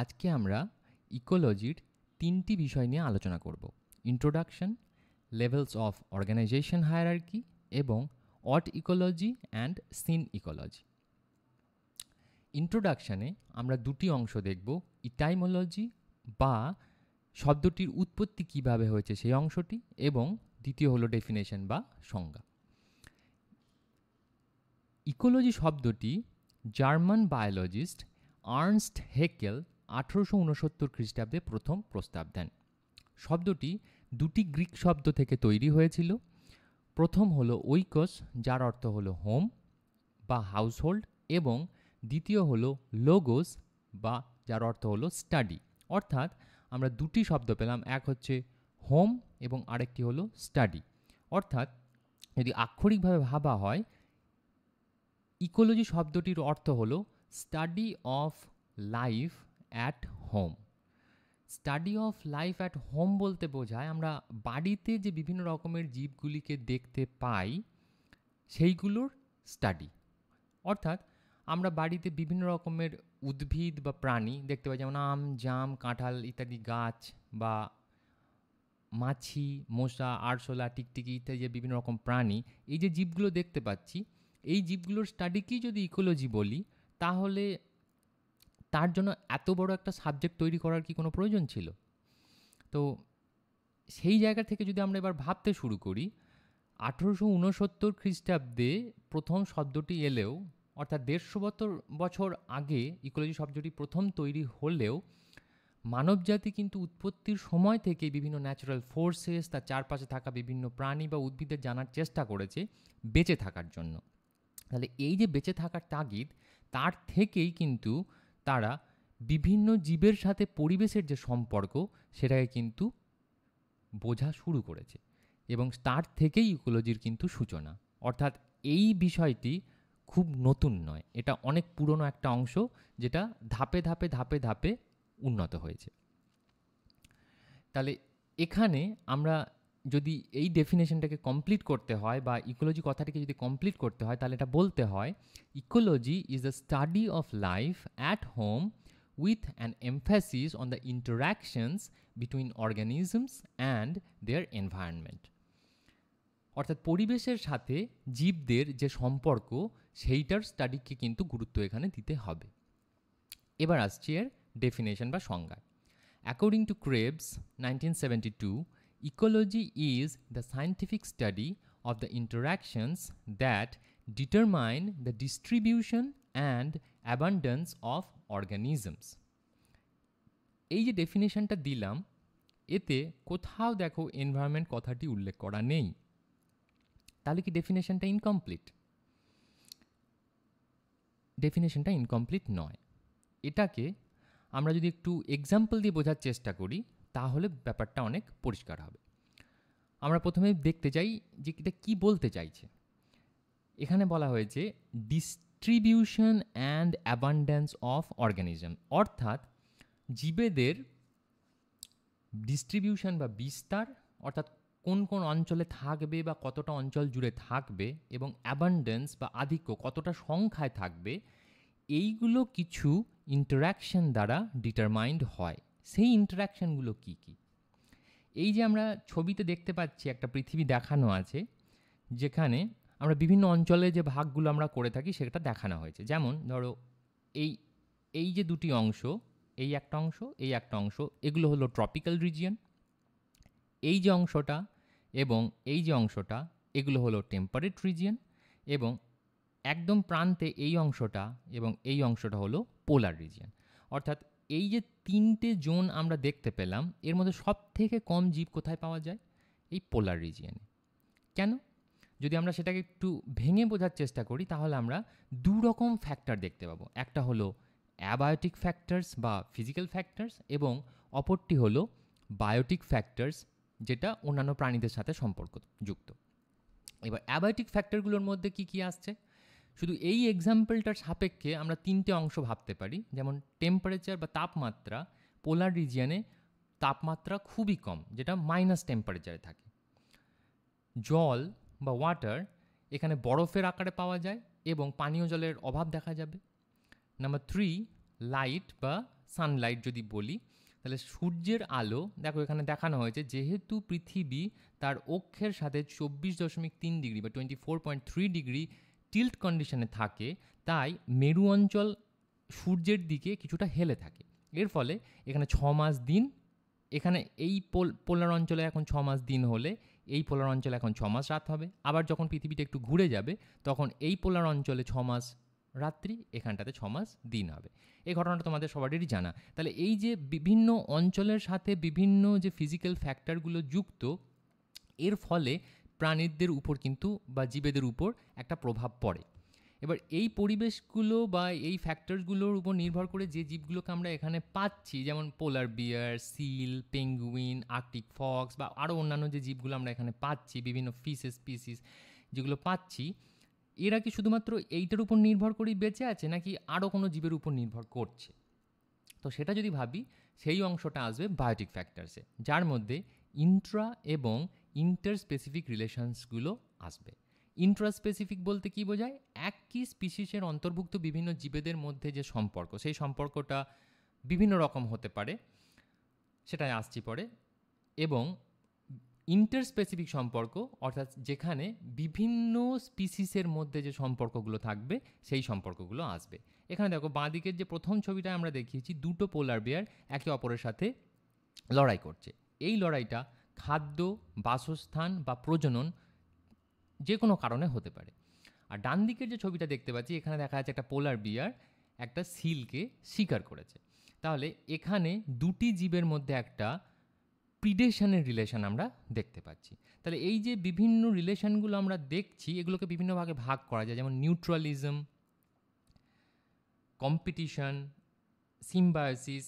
আজকে আমরা ইকোলজির তিনটি বিষয় নিয়ে আলোচনা করব introduction levels of organization hierarchy এবং autecology and synecology ইন্ট্রোডাকশানে আমরা দুটি অংশ দেখব ইটাইমোলজি বা শব্দটির উৎপত্তি কিভাবে হয়েছে সেই অংশটি এবং দ্বিতীয় হলো ডেফিনেশন বা সংজ্ঞা ইকোলজি শব্দটি জার্মান বায়োলজিস্ট আর্নস্ট হেকেল আঠেরোশো ঊনসত্তর খ্রিস্টাব্দে প্রথম প্রস্তাব দেন শব্দটি দুটি গ্রিক শব্দ থেকে তৈরি হয়েছিল প্রথম হলো ঐকস যার অর্থ হলো হোম বা হাউসহোল্ড এবং দ্বিতীয় হলো লোগোস বা যার অর্থ হলো স্টাডি অর্থাৎ আমরা দুটি শব্দ পেলাম এক হচ্ছে হোম এবং আরেকটি হলো স্টাডি অর্থাৎ যদি আক্ষরিকভাবে ভাবা হয় ইকোলজি শব্দটির অর্থ হলো study of life at home study of life at home বলতে বোঝায় আমরা বাড়িতে যে বিভিন্ন রকমের জীবগুলিকে দেখতে পাই সেইগুলোর স্টাডি অর্থাৎ আমরা বাড়িতে বিভিন্ন রকমের উদ্ভিদ বা প্রাণী দেখতে পাই যেমন আম জাম কাঁঠাল ইত্যাদি গাছ বা মাছি মশা আরশোলা টিকটিকি ইত্যাদি যে বিভিন্ন রকম প্রাণী এই যে জীবগুলো দেখতে পাচ্ছি এই জীবগুলোর স্টাডিকেই যদি ইকোলজি বলি তাহলে তার জন্য এত বড় একটা সাবজেক্ট তৈরি করার কি কোনো প্রয়োজন ছিল তো সেই জায়গা থেকে যদি আমরা এবার ভাবতে শুরু করি আঠেরোশো উনসত্তর খ্রিস্টাব্দে প্রথম শব্দটি এলেও অর্থাৎ দেড়শো বছর বছর আগে ইকোলজি শব্দটি প্রথম তৈরি হলেও মানবজাতি কিন্তু উৎপত্তির সময় থেকে বিভিন্ন ন্যাচারাল ফোর্সেস তার চারপাশে থাকা বিভিন্ন প্রাণী বা উদ্ভিদের জানার চেষ্টা করেছে বেঁচে থাকার জন্য তাহলে এই যে বেঁচে থাকার তাগিদ তার থেকেই কিন্তু তারা বিভিন্ন জীবের সাথে পরিবেশের যে সম্পর্ক সেটাকে কিন্তু বোঝা শুরু করেছে এবং তার থেকেই ইকোলজির কিন্তু সূচনা অর্থাৎ এই বিষয়টি খুব নতুন নয় এটা অনেক পুরনো একটা অংশ যেটা ধাপে ধাপে ধাপে ধাপে উন্নত হয়েছে তাহলে এখানে আমরা যদি এই ডেফিনেশনটাকে কমপ্লিট করতে হয় বা ইকোলজি কথাটিকে যদি কমপ্লিট করতে হয় তাহলে এটা বলতে হয় ecology is the study of life at home with an emphasis on the interactions between organisms and their environment অর্থাৎ পরিবেশের সাথে জীবদের যে সম্পর্ক সেইটার স্টাডিকে কিন্তু গুরুত্ব এখানে দিতে হবে এবার আসছি এর ডেফিনেশন বা সংজ্ঞা according to Krebs nineteen seventy two Ecology is the scientific study of the interactions that determine the distribution and abundance of organisms এই যে ডেফিনেশনটা দিলাম এতে কোথাও দেখো এনভায়রনমেন্ট কথাটি উল্লেখ করা নেই তাহলে কি ডেফিনেশনটা ইনকমপ্লিট ডেফিনেশনটা ইনকমপ্লিট নয় এটাকে আমরা যদি একটু এক্সাম্পল দিয়ে বোঝার চেষ্টা করি তাহলে ব্যাপারটা অনেক পরিষ্কার হবে আমরা প্রথমে দেখতে চাই যে এটা কী বলতে চাইছে এখানে বলা হয়েছে distribution and abundance of organism অর্থাৎ জীবেদের ডিস্ট্রিবিউশন বা বিস্তার অর্থাৎ কোন কোন অঞ্চলে থাকবে বা কতটা অঞ্চল জুড়ে থাকবে এবং অ্যাবান্ডেন্স বা আধিক্য কতটা সংখ্যায় থাকবে এইগুলো কিছু ইন্টারাকশন দ্বারা ডিটারমাইন্ড হয় সেই ইন্টারাকশানগুলো কী কী এই যে আমরা ছবিতে দেখতে পাচ্ছি একটা পৃথিবী দেখানো আছে যেখানে আমরা বিভিন্ন অঞ্চলে যে ভাগগুলো আমরা করে থাকি সেটা দেখানো হয়েছে যেমন ধরো এই এই যে দুটি অংশ এই একটা অংশ এই একটা অংশ এগুলো হলো ট্রপিক্যাল রিজিয়ন এই যে অংশটা এবং এই যে অংশটা এগুলো হলো টেম্পারেট রিজিয়ন এবং একদম প্রান্তে এই অংশটা এবং এই অংশটা হলো পোলার রিজিয়ন অর্থাৎ এই যে তিনটে জোন আমরা দেখতে পেলাম এর মধ্যে সব থেকে কম জীব কোথায় পাওয়া যায় এই পোলার রিজিয়নে কেন যদি আমরা সেটাকে একটু ভেঙে বোঝার চেষ্টা করি তাহলে আমরা দু রকম ফ্যাক্টর দেখতে পাবো একটা হলো অ্যাবায়োটিক ফ্যাক্টরস বা ফিজিক্যাল ফ্যাক্টরস এবং অপরটি হলো বায়োটিক ফ্যাক্টরস যেটা অন্যান্য প্রাণীদের সাথে সম্পর্ক যুক্ত এবার অ্যাবায়োটিক ফ্যাক্টরগুলোর মধ্যে কি কি আসছে শুধু এই এক্সাম্পলটার সাপেক্ষে আমরা তিনটে অংশ ভাবতে পারি যেমন টেম্পারেচার বা তাপমাত্রা পোলার রিজিয়ানে তাপমাত্রা খুবই কম যেটা মাইনাস টেম্পারেচারে থাকে জল বা ওয়াটার এখানে বরফের আকারে পাওয়া যায় এবং পানীয় জলের অভাব দেখা যাবে নাম্বার থ্রি লাইট বা সানলাইট যদি বলি তাহলে সূর্যের আলো দেখো এখানে দেখানো হয়েছে যেহেতু পৃথিবী তার অক্ষের সাথে চব্বিশ দশমিক তিন ডিগ্রি বা twenty four point three degree tilt কন্ডিশনে থাকে তাই মেরু অঞ্চল সূর্যের দিকে কিছুটা হেলে থাকে এর ফলে এখানে ছ মাস দিন এখানে এই পোল পোলার অঞ্চলে এখন ছ মাস দিন হলে এই পোলার অঞ্চলে এখন ছ মাস রাত হবে আবার যখন পৃথিবীটা একটু ঘুরে যাবে তখন এই পোলার অঞ্চলে ছ মাস রাত্রি এখানটাতে ছ মাস দিন হবে এই ঘটনাটা তোমাদের সবারই জানা তাহলে এই যে বিভিন্ন অঞ্চলের সাথে বিভিন্ন যে ফিজিক্যাল ফ্যাক্টরগুলো যুক্ত এর ফলে প্রাণীদের উপর কিন্তু বা জীবেদের উপর একটা প্রভাব পড়ে এবার এই পরিবেশগুলো বা এই ফ্যাক্টরগুলোর উপর নির্ভর করে যে জীবগুলোকে আমরা এখানে পাচ্ছি যেমন polar bear seal penguin arctic fox বা আরও অন্যান্য যে জীবগুলো আমরা এখানে পাচ্ছি বিভিন্ন ফিসেস স্পিসিস যেগুলো পাচ্ছি এরা কি শুধুমাত্র এইটার উপর নির্ভর করেই বেঁচে আছে নাকি আরও কোনো জীবের উপর নির্ভর করছে তো সেটা যদি ভাবি সেই অংশটা আসবে বায়োটিক ফ্যাক্টরসে যার মধ্যে ইন্ট্রা এবং ইন্টার স্পেসিফিক রিলেশনসগুলো আসবে ইন্ট্রাস্পেসিফিক বলতে কি বোঝায় একই স্পিসিসের অন্তর্ভুক্ত বিভিন্ন জীবেদের মধ্যে যে সম্পর্ক সেই সম্পর্কটা বিভিন্ন রকম হতে পারে সেটাই আসছি পরে এবং ইন্টারস্পেসিফিক সম্পর্ক অর্থাৎ যেখানে বিভিন্ন স্পিসিসের মধ্যে যে সম্পর্কগুলো থাকবে সেই সম্পর্কগুলো আসবে এখানে দেখো বাঁদিকের যে প্রথম ছবিটা আমরা দেখিয়েছি দুটো পোলার বিয়ার একে অপরের সাথে লড়াই করছে এই লড়াইটা খাদ্য বাসস্থান বা প্রজনন যে কোনো কারণে হতে পারে আর ডান দিকের যে ছবিটা দেখতে পাচ্ছি এখানে দেখা যাচ্ছে একটা পোলার বিয়ার একটা সিলকে শিকার করেছে তাহলে এখানে দুটি জীবের মধ্যে একটা প্রিডেশনের রিলেশন আমরা দেখতে পাচ্ছি তাহলে এই যে বিভিন্ন রিলেশনগুলো আমরা দেখছি এগুলোকে বিভিন্ন ভাগে ভাগ করা যায় যেমন নিউট্রালিজম কম্পিটিশন সিম্বায়োসিস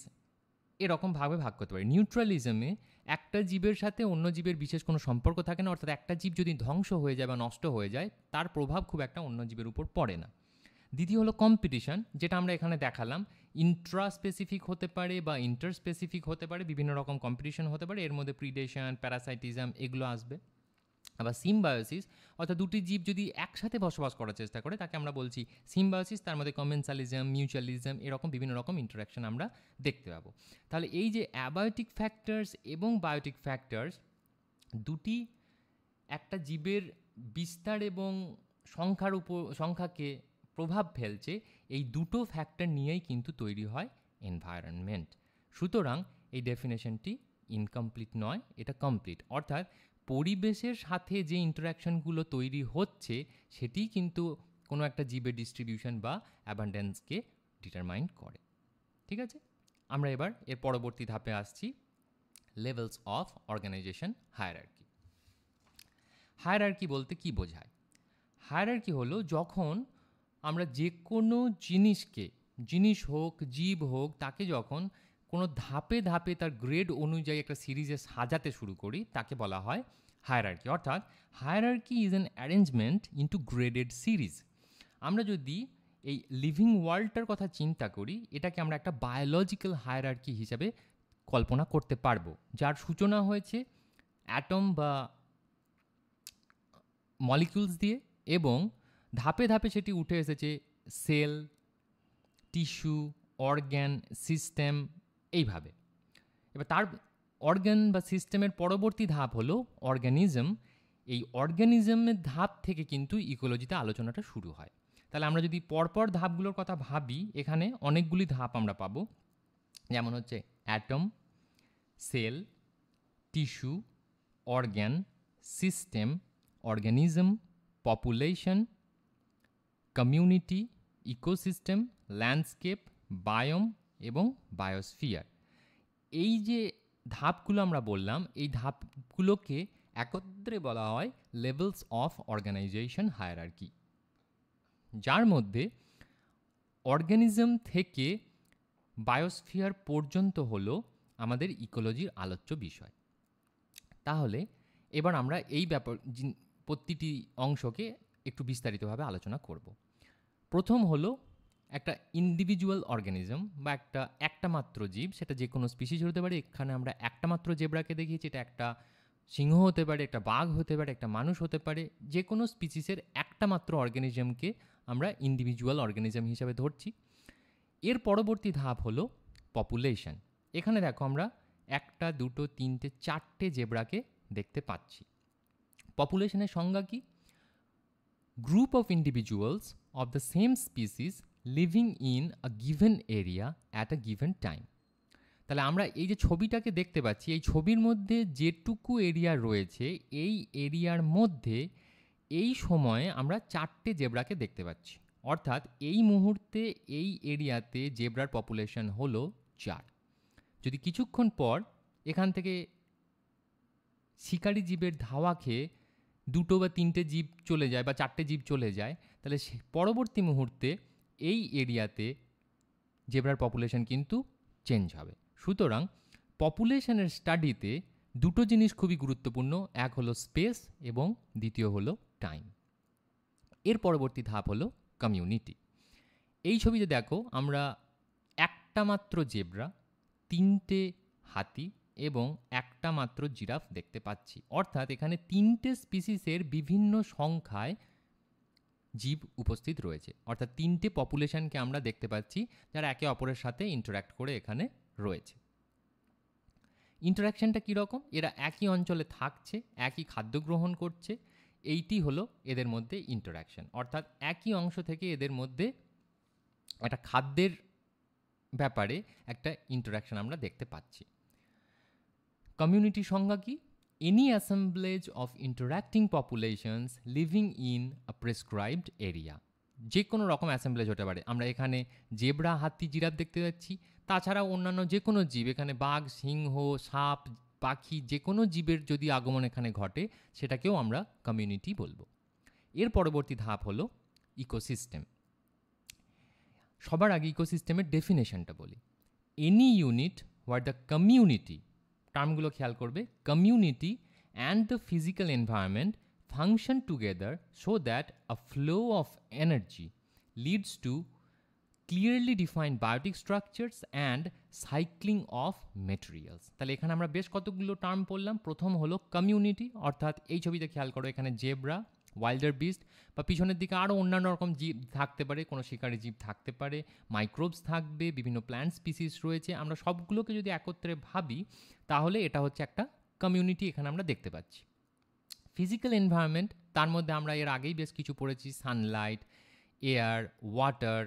এরকম ভাগ করতে পারি নিউট্রালিজমে একটা জীবের সাথে অন্য জীবের বিশেষ কোনো সম্পর্ক থাকে না অর্থাৎ একটা জীব যদি ধ্বংস হয়ে যায় বা নষ্ট হয়ে যায় তার প্রভাব খুব একটা অন্য জীবের উপর পড়ে না দ্বিতীয় হলো কম্পিটিশন যেটা আমরা এখানে দেখালাম ইন্ট্রা স্পেসিফিক হতে পারে বা ইন্টার স্পেসিফিক হতে পারে বিভিন্ন রকম কম্পিটিশন হতে পারে এর মধ্যে প্রিডেশন প্যারাসাইটিজম এগুলো আসবে আবার সিম্বায়োসিস অর্থাৎ দুটি জীব যদি একসাথে বসবাস করার চেষ্টা করে তাকে আমরা বলছি সিম্বায়োসিস তার মধ্যে কমেন্সালিজম মিউচুয়ালিজম এরকম বিভিন্ন রকম ইন্টারাকশন আমরা দেখতে পাবো তাহলে এই যে অ্যাবায়োটিক ফ্যাক্টরস এবং বায়োটিক ফ্যাক্টরস দুটি একটা জীবের বিস্তার এবং সংখ্যার উপর সংখ্যাকে প্রভাব ফেলছে এই দুটো ফ্যাক্টর নিয়েই কিন্তু তৈরি হয় এনভায়রনমেন্ট সুতরাং এই ডেফিনেশনটি ইনকমপ্লিট নয় এটা কমপ্লিট অর্থাৎ পরিবেশের সাথে যে ইন্টারাকশানগুলো তৈরি হচ্ছে সেটি কিন্তু কোনো একটা জীবের ডিস্ট্রিবিউশন বা অ্যাবান্ডেন্সকে ডিটারমাইন করে ঠিক আছে আমরা এবার এর পরবর্তী ধাপে আসছি levels of organization hierarchy hierarchy বলতে কি বোঝায় হায়ারার্কি হলো যখন আমরা যে কোনো জিনিসকে জিনিস হোক জীব হোক তাকে যখন কোনো ধাপে ধাপে তার গ্রেড অনুযায়ী একটা সিরিজে সাজাতে শুরু করি তাকে বলা হয় হায়ারার্কি অর্থাৎ hierarchy is an arrangement into graded series আমরা যদি এই লিভিং ওয়ার্ল্ডটার কথা চিন্তা করি এটাকে আমরা একটা বায়োলজিক্যাল হায়ারার্কি হিসাবে কল্পনা করতে পারবো যার সূচনা হয়েছে অ্যাটম বা মলিকিউলস দিয়ে এবং ধাপে ধাপে সেটি উঠে এসেছে সেল টিস্যু অর্গ্যান সিস্টেম এইভাবে এবার তার অর্গান বা সিস্টেমের পরবর্তী ধাপ হলো অর্গানিজম এই অর্গানিজমের ধাপ থেকে কিন্তু ইকোলজিতে আলোচনাটা শুরু হয় তাহলে আমরা যদি পরপর ধাপগুলোর কথা ভাবি এখানে অনেকগুলি ধাপ আমরা পাবো যেমন হচ্ছে atom cell tissue organ system organism population community ecosystem landscape biome এবং বায়োস্ফিয়ার এই যে ধাপগুলো আমরা বললাম এই ধাপগুলোকে একত্রে বলা হয় লেভেলস অফ অর্গানাইজেশন হায়ার যার মধ্যে অর্গানিজম থেকে বায়োস্ফিয়ার পর্যন্ত হল আমাদের ইকোলজির আলোচ্য বিষয় তাহলে এবার আমরা এই ব্যাপার প্রতিটি অংশকে একটু বিস্তারিতভাবে আলোচনা করব প্রথম হলো একটা ইন্ডিভিজুয়াল অর্গানিজম বা একটা একটা মাত্র জীব সেটা যে কোনো স্পিসিস হতে পারে এখানে আমরা একটা মাত্র জেব্রাকে দেখিয়েছি এটা একটা সিংহ হতে পারে একটা বাঘ হতে পারে একটা মানুষ হতে পারে যে কোনো স্পিসিসের একটা মাত্র অর্গানিজমকে আমরা ইন্ডিভিজুয়াল অর্গানিজম হিসাবে ধরছি এর পরবর্তী ধাপ হলো পপুলেশন এখানে দেখো আমরা একটা দুটো তিনটে চারটে জেব্রাকে দেখতে পাচ্ছি পপুলেশনের সংজ্ঞা কি group of individuals of the same species living in a given area at a given time তাহলে আমরা এই যে ছবিটাকে দেখতে পাচ্ছি এই ছবির মধ্যে যেটুকু এরিয়া রয়েছে এই এরিয়ার মধ্যে এই সময়ে আমরা চারটে জেব্রাকে দেখতে পাচ্ছি অর্থাৎ এই মুহূর্তে এই এরিয়াতে জেব্রার পপুলেশন হলো চার যদি কিছুক্ষণ পর এখান থেকে শিকারী জীবের ধাওয়া খেয়ে দুটো বা তিনটে জীব চলে যায় বা চারটে জীব চলে যায় তাহলে পরবর্তী মুহূর্তে এই এরিয়াতে জেব্রার পপুলেশন কিন্তু চেঞ্জ হবে সুতরাং পপুলেশনের স্টাডিতে দুটো জিনিস খুবই গুরুত্বপূর্ণ এক হলো স্পেস এবং দ্বিতীয় হলো টাইম এর পরবর্তী ধাপ হলো কমিউনিটি এই ছবিতে দেখো আমরা একটা মাত্র জেব্রা তিনটে হাতি এবং একটা মাত্র জিরাফ দেখতে পাচ্ছি অর্থাৎ এখানে তিনটে স্পিসিসের বিভিন্ন সংখ্যায় জীব উপস্থিত রয়েছে অর্থাৎ তিনটে পপুলেশনকে আমরা দেখতে পাচ্ছি যারা একে অপরের সাথে ইন্টারাক্ট করে এখানে রয়েছে ইন্টারাকশানটা কীরকম এরা একই অঞ্চলে থাকছে একই খাদ্য গ্রহণ করছে এইটি হলো এদের মধ্যে ইন্টারাকশান অর্থাৎ একই অংশ থেকে এদের মধ্যে একটা খাদ্যের ব্যাপারে একটা ইন্টারাকশান আমরা দেখতে পাচ্ছি কমিউনিটি সংজ্ঞা কী any assemblage of interacting populations living in a prescribed area যে কোনো রকম অ্যাসেম্বলেজ হতে পারে আমরা এখানে জেবরা হাতি জিরাফ দেখতে পাচ্ছি তাছাড়া অন্যান্য যে কোনো জীব এখানে বাঘ সিংহ সাপ পাখি যে কোনো জীবের যদি আগমন এখানে ঘটে সেটাকেও আমরা কমিউনিটি বলবো এর পরবর্তী ধাপ হলো ইকোসিস্টেম সবার আগে ইকোসিস্টেমের ডেফিনেশনটা বলি any unit where the community টার্মগুলো খেয়াল করবে community and the physical environment function together so that a flow of energy leads to clearly define biotic structures and cycling of materials তাহলে এখানে আমরা বেশ কতগুলো টার্ম পড়লাম প্রথম হলো কমিউনিটি অর্থাৎ এই ছবিতে খেয়াল করো এখানে জেব্রা ওয়াইল্ডার বিস্ট বা পিছনের দিকে আরও অন্যান্য রকম জীব থাকতে পারে কোনো শিকারী জীব থাকতে পারে মাইক্রোবস থাকবে বিভিন্ন প্ল্যান্ট স্পিসিস রয়েছে আমরা সবগুলোকে যদি একত্রে ভাবি তাহলে এটা হচ্ছে একটা কমিউনিটি এখানে আমরা দেখতে পাচ্ছি ফিজিক্যাল এনভায়রনমেন্ট তার মধ্যে আমরা এর আগেই বেশ কিছু পড়েছি সানলাইট এয়ার ওয়াটার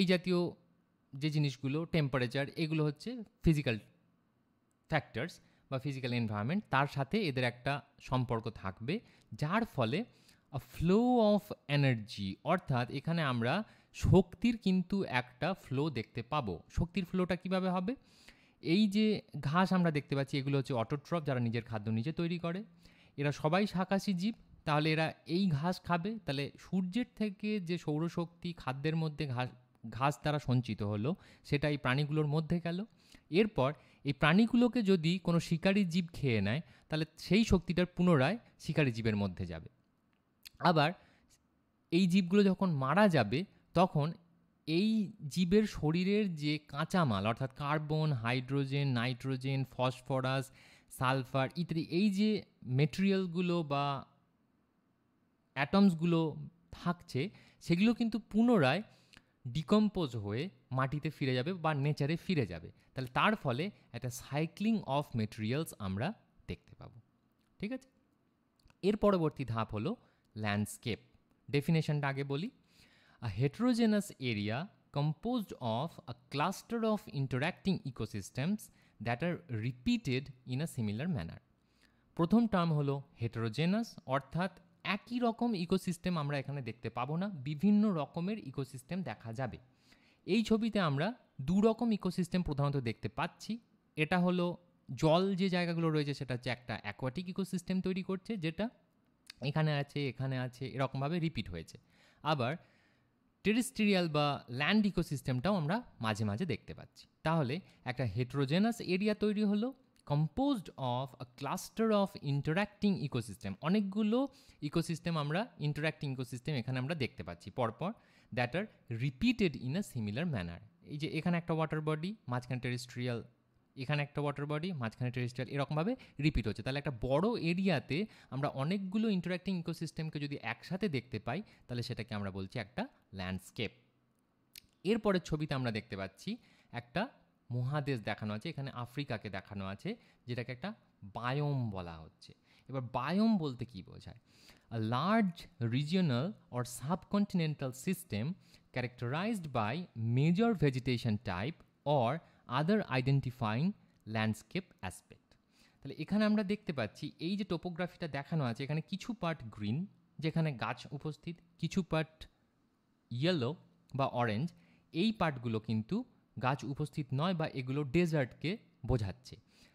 এই জাতীয় যে জিনিসগুলো টেম্পারেচার এগুলো হচ্ছে ফিজিক্যাল ফ্যাক্টরস বা ফিজিক্যাল এনভায়রনমেন্ট তার সাথে এদের একটা সম্পর্ক থাকবে যার ফলে ফ্লো অফ এনার্জি অর্থাৎ এখানে আমরা শক্তির কিন্তু একটা ফ্লো দেখতে পাবো শক্তির ফ্লোটা কিভাবে হবে এই যে ঘাস আমরা দেখতে পাচ্ছি এগুলো হচ্ছে অটোট্রপ যারা নিজের খাদ্য নিজে তৈরি করে এরা সবাই শাকাশি জীব তাহলে এরা এই ঘাস খাবে তাহলে সূর্যের থেকে যে সৌরশক্তি খাদ্যের মধ্যে ঘাস ঘাস দ্বারা সঞ্চিত হলো সেটা এই প্রাণীগুলোর মধ্যে গেল এরপর এই প্রাণীগুলোকে যদি কোনো শিকারী জীব খেয়ে নেয় তাহলে সেই শক্তিটার পুনরায় শিকারী জীবের মধ্যে যাবে আবার এই জীবগুলো যখন মারা যাবে তখন এই জীবের শরীরের যে কাঁচামাল অর্থাৎ carbon hydrogen nitrogen phosphorus sulphur ইত্যাদি এই যে মেটেরিয়ালগুলো বা অ্যাটমসগুলো থাকছে সেগুলো কিন্তু পুনরায় ডিকম্পোজ হয়ে মাটিতে ফিরে যাবে বা নেচারে ফিরে যাবে তাহলে তার ফলে একটা সাইক্লিং অফ মেটেরিয়ালস আমরা দেখতে পাবো ঠিক আছে এর পরবর্তী ধাপ হলো ল্যান্ডস্কেপ ডেফিনেশনটা আগে বলি a heterogeneous area compose of a cluster of interacting ecosystems that are repeated in a similar manner প্রথম টার্ম হলো হেট্রোজেনাস অর্থাৎ একই রকম ইকোসিস্টেম আমরা এখানে দেখতে পাবো না বিভিন্ন রকমের ইকোসিস্টেম দেখা যাবে এই ছবিতে আমরা দু রকম ইকোসিস্টেম প্রধানত দেখতে পাচ্ছি এটা হলো জল যে জায়গাগুলো রয়েছে সেটা হচ্ছে একটা অ্যাকোয়াটিক ইকোসিস্টেম তৈরি করছে যেটা এখানে আছে এখানে আছে এরকমভাবে রিপিট হয়েছে আবার টেরিস্টেরিয়াল বা ল্যান্ড ইকোসিস্টেমটাও আমরা মাঝে মাঝে দেখতে পাচ্ছি তাহলে একটা হেট্রোজেনাস এরিয়া তৈরি হলো composed of a cluster of interacting ecosystem অনেকগুলো ইকোসিস্টেম আমরা ইন্টারাক্টিং ইকোসিস্টেম এখানে আমরা দেখতে পাচ্ছি পরপর that are repeated in a similar manner এই যে এখানে একটা ওয়াটার বডি মাঝখানে টেরিস্ট্রিয়াল এখানে একটা ওয়াটার বডি মাঝখানে টেরিস্ট্রিয়াল এরকমভাবে রিপিট হচ্ছে তাহলে একটা বড় এরিয়াতে আমরা অনেকগুলো ইন্টারাক্টিং ইকোসিস্টেমকে যদি একসাথে দেখতে পাই তাহলে সেটাকে আমরা বলছি একটা ল্যান্ডস্কেপ এরপরের ছবিতে আমরা দেখতে পাচ্ছি একটা মহাদেশ দেখানো আছে এখানে আফ্রিকাকে দেখানো আছে যেটাকে একটা বায়োম বলা হচ্ছে এবার বায়োম বলতে কী বোঝায় a large regional or subcontinental system characterised by major vegetation type or other identifying landscape aspect তাহলে এখানে আমরা দেখতে পাচ্ছি এই যে টোপোগ্রাফিটা দেখানো আছে এখানে কিছু পার্ট গ্রিন যেখানে গাছ উপস্থিত কিছু পার্ট ইয়েলো বা অরেঞ্জ এই পার্টগুলো কিন্তু গাছ উপস্থিত নয় বা এগুলো ডেজার্টকে বোঝাচ্ছে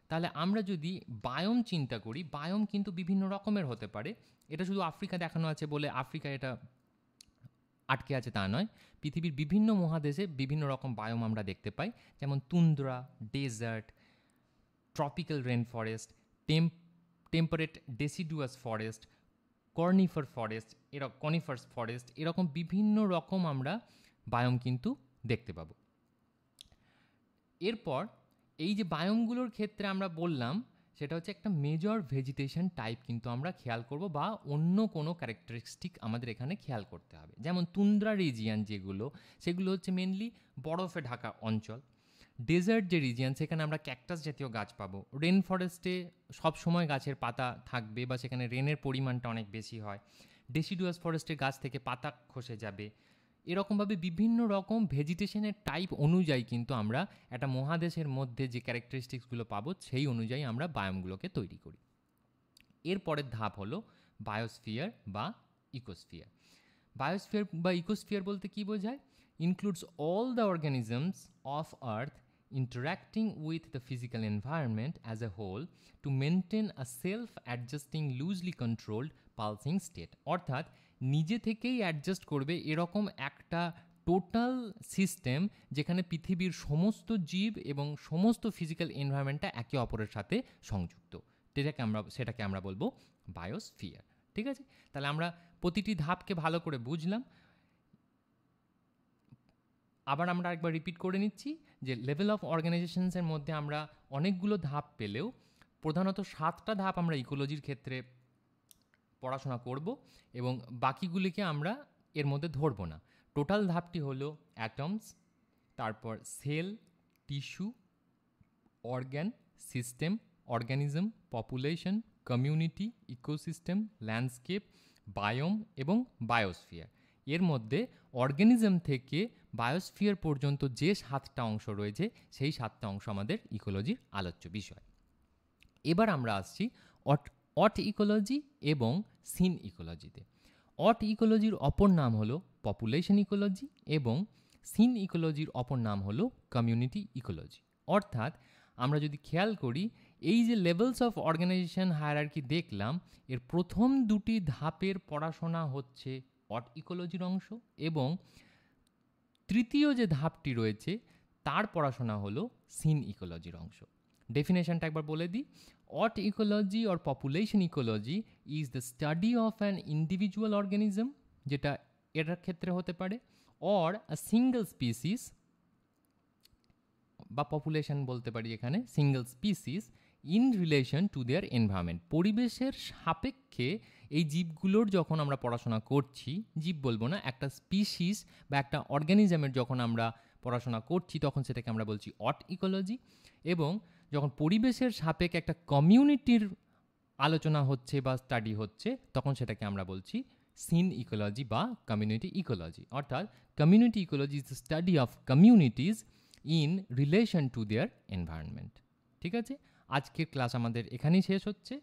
তাহলে আমরা যদি বায়ম চিন্তা করি বায়ম কিন্তু বিভিন্ন রকমের হতে পারে এটা শুধু আফ্রিকা দেখানো আছে বলে আফ্রিকা এটা আটকে আছে তা নয় পৃথিবীর বিভিন্ন মহাদেশে বিভিন্ন রকম বায়োম আমরা দেখতে পাই যেমন tundra desert tropical rain forest temp temperate deciduous forest conifer forest এরকম কনিফার্স ফরেস্ট এরকম বিভিন্ন রকম আমরা বায়োম কিন্তু দেখতে পাবো এরপর এই যে বায়োমগুলোর ক্ষেত্রে আমরা বললাম সেটা হচ্ছে একটা মেজর ভেজিটেশন টাইপ কিন্তু আমরা খেয়াল করব বা অন্য কোনো ক্যারেক্টারিস্টিক আমাদের এখানে খেয়াল করতে হবে যেমন তুন্দ্রা রিজিয়ান যেগুলো সেগুলো হচ্ছে মেনলি বরফে ঢাকা অঞ্চল ডেজার্ট যে রিজিয়ান সেখানে আমরা ক্যাকটাস জাতীয় গাছ পাবো রেন ফরেস্টে সবসময় গাছের পাতা থাকবে বা সেখানে রেনের পরিমাণটা অনেক বেশি হয় ডেসিডুয়াস ফরেস্টের গাছ থেকে পাতা খসে যাবে এরকমভাবে বিভিন্ন রকম ভেজিটেশনের টাইপ অনুযায়ী কিন্তু আমরা একটা মহাদেশের মধ্যে যে ক্যারেক্টারিস্টিক্সগুলো পাবো সেই অনুযায়ী আমরা বায়ামগুলোকে তৈরি করি এর পরের ধাপ হলো বায়োস্ফিয়ার বা ইকোস্ফিয়ার বায়োস্ফিয়ার বা ইকোস্ফিয়ার বলতে কী বোঝায় includes all the organisms of earth interacting with the physical environment as a whole to maintain a self adjusting loosely controlled pulsing state অর্থাৎ নিজে থেকেই অ্যাডজাস্ট করবে এরকম একটা টোটাল সিস্টেম যেখানে পৃথিবীর সমস্ত জীব এবং সমস্ত ফিজিক্যাল এনভায়রনমেন্টটা একে অপরের সাথে সংযুক্ত সেটাকে আমরা সেটাকে আমরা বলবো বায়োস্ফিয়ার ঠিক আছে তাহলে আমরা প্রতিটি ধাপকে ভালো করে বুঝলাম আবার আমরা একবার রিপিট করে নিচ্ছি যে লেভেল অফ অর্গানাইজেশনসের মধ্যে আমরা অনেকগুলো ধাপ পেলেও প্রধানত সাতটা ধাপ আমরা ইকোলজির ক্ষেত্রে পড়াশোনা করব এবং বাকিগুলিকে আমরা এর মধ্যে ধরব না টোটাল ধাপটি হলো অ্যাটমস তারপর cell tissue organ system organism population community ecosystem landscape biome এবং বায়োস্ফিয়ার এর মধ্যে অর্গ্যানিজম থেকে বায়োস্ফিয়ার পর্যন্ত যে সাতটা অংশ রয়েছে সেই সাতটা অংশ আমাদের ইকোলজির আলোচ্য বিষয় এবার আমরা আসছি অট ইকোলজি এবং সিন ইকোলজিতে অট ইকোলজির অপর নাম হলো পপুলেশন ইকোলজি এবং সিন ইকোলজির অপর নাম হলো কমিউনিটি ইকোলজি অর্থাৎ আমরা যদি খেয়াল করি এই যে লেভেলস অফ অর্গানাইজেশন হায়ারার্কি দেখলাম এর প্রথম দুটি ধাপের পড়াশোনা হচ্ছে অট ইকোলজির অংশ এবং তৃতীয় যে ধাপটি রয়েছে তার পড়াশোনা হলো সিন ইকোলজির অংশ ডেফিনেশনটা একবার বলে দিই অট ecology or population ecology is the study of an individual organism যেটা এটার ক্ষেত্রে হতে পারে অর আ সিঙ্গেল স্পিসিস বা পপুলেশন বলতে পারি এখানে single species in relation to their environment পরিবেশের সাপেক্ষে এই জীবগুলোর যখন আমরা পড়াশোনা করছি জীব বলবো না একটা স্পিসিস বা একটা অর্গানিজমের যখন আমরা পড়াশোনা করছি তখন সেটাকে আমরা বলছি অট ইকোলজি এবং যখন পরিবেশের সাপেক্ষে একটা কমিউনিটির আলোচনা হচ্ছে বা স্টাডি হচ্ছে তখন সেটাকে আমরা বলছি সিন ইকোলজি বা কমিউনিটি ইকোলজি অর্থাৎ community ecology is the study of communities in relation to their environment ঠিক আছে আজকের ক্লাস আমাদের এখানেই শেষ হচ্ছে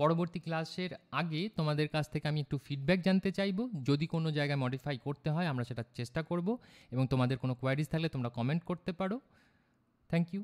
পরবর্তী ক্লাসের আগে তোমাদের কাছ থেকে আমি একটু ফিডব্যাক জানতে চাইব যদি কোনো জায়গায় মডিফাই করতে হয় আমরা সেটা চেষ্টা করব এবং তোমাদের কোনো কোয়ারিজ থাকলে তোমরা কমেন্ট করতে পারো থ্যাংক ইউ